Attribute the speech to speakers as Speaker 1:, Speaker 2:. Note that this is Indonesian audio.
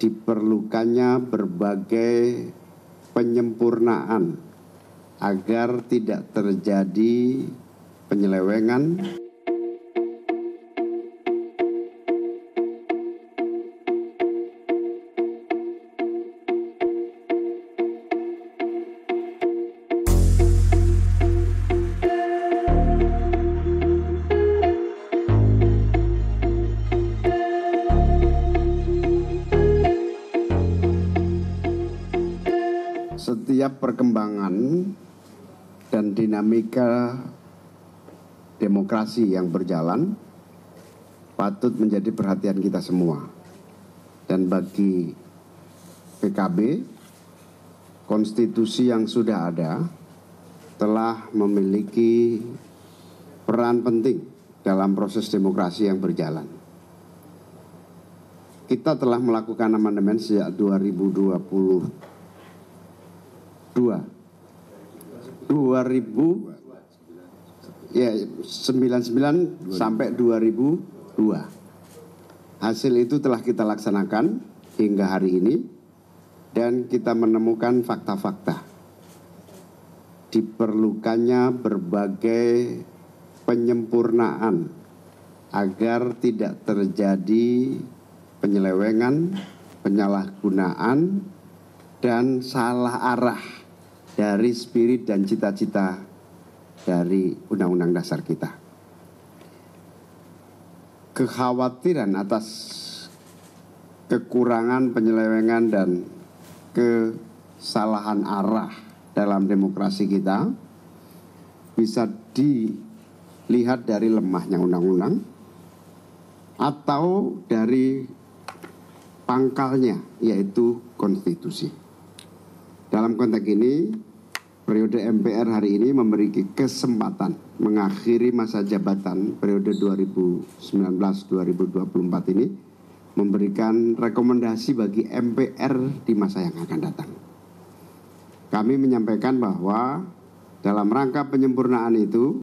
Speaker 1: Diperlukannya berbagai penyempurnaan agar tidak terjadi penyelewengan setiap perkembangan dan dinamika demokrasi yang berjalan patut menjadi perhatian kita semua. Dan bagi PKB, konstitusi yang sudah ada telah memiliki peran penting dalam proses demokrasi yang berjalan. Kita telah melakukan amandemen sejak 2020 ya 99 sampai 2002 hasil itu telah kita laksanakan hingga hari ini dan kita menemukan fakta-fakta diperlukannya berbagai penyempurnaan agar tidak terjadi penyelewengan, penyalahgunaan, dan salah arah dari spirit dan cita-cita dari Undang-Undang Dasar kita. Kekhawatiran atas kekurangan penyelewengan dan kesalahan arah dalam demokrasi kita bisa dilihat dari lemahnya undang-undang atau dari pangkalnya yaitu konstitusi. Dalam konteks ini, periode MPR hari ini memberi kesempatan mengakhiri masa jabatan periode 2019-2024 ini memberikan rekomendasi bagi MPR di masa yang akan datang. Kami menyampaikan bahwa dalam rangka penyempurnaan itu